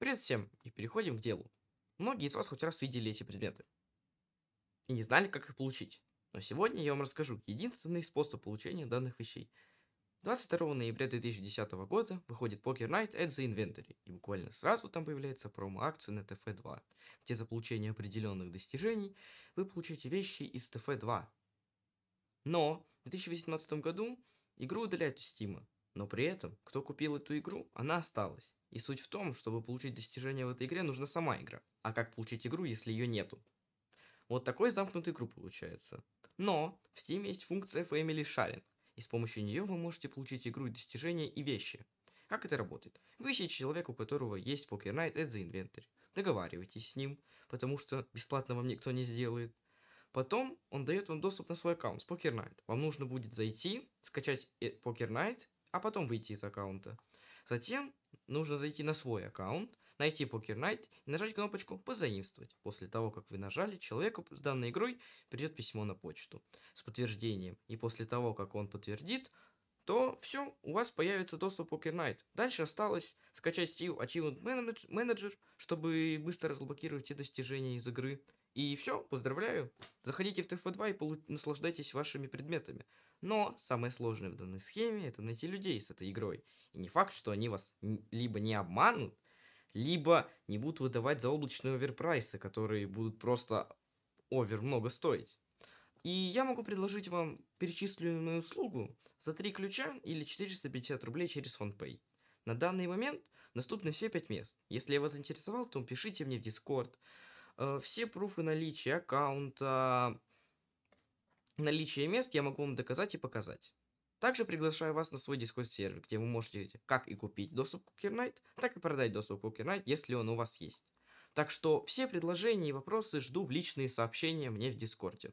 Привет всем и переходим к делу. Многие из вас хоть раз видели эти предметы и не знали, как их получить. Но сегодня я вам расскажу единственный способ получения данных вещей. 22 ноября 2010 года выходит Poker Night at the Inventory, и буквально сразу там появляется промо-акция на TF2, где за получение определенных достижений вы получаете вещи из TF2. Но в 2018 году игру удаляют из Steam, но при этом, кто купил эту игру, она осталась. И суть в том, чтобы получить достижение в этой игре, нужна сама игра. А как получить игру, если ее нету? Вот такой замкнутый круг получается. Но в Steam есть функция Family Sharing, и с помощью нее вы можете получить игру, и достижения и вещи. Как это работает? Вы ищете человека, у которого есть Poker Night at the Inventory. Договаривайтесь с ним, потому что бесплатно вам никто не сделает. Потом он дает вам доступ на свой аккаунт с Poker Night. Вам нужно будет зайти, скачать э, Poker Night, а потом выйти из аккаунта. Затем нужно зайти на свой аккаунт, найти Poker Night и нажать кнопочку «Позаимствовать». После того, как вы нажали, человеку с данной игрой придет письмо на почту с подтверждением. И после того, как он подтвердит, то все, у вас появится доступ Poker Night. Дальше осталось скачать Steel Achievement Manager, чтобы быстро разблокировать все достижения из игры. И все, поздравляю. Заходите в TF2 и полу- наслаждайтесь вашими предметами. Но самое сложное в данной схеме это найти людей с этой игрой. И не факт, что они вас либо не обманут, либо не будут выдавать заоблачные оверпрайсы, которые будут просто овер много стоить. И я могу предложить вам перечисленную услугу за 3 ключа или 450 рублей через FontPay. На данный момент доступны все 5 мест. Если я вас заинтересовал, то пишите мне в Discord. Э, все пруфы наличия аккаунта, наличие мест я могу вам доказать и показать. Также приглашаю вас на свой Discord-сервер, где вы можете как и купить доступ к Kubernetes, так и продать доступ к Kubernetes, если он у вас есть. Так что все предложения и вопросы жду в личные сообщения мне в Дискорде.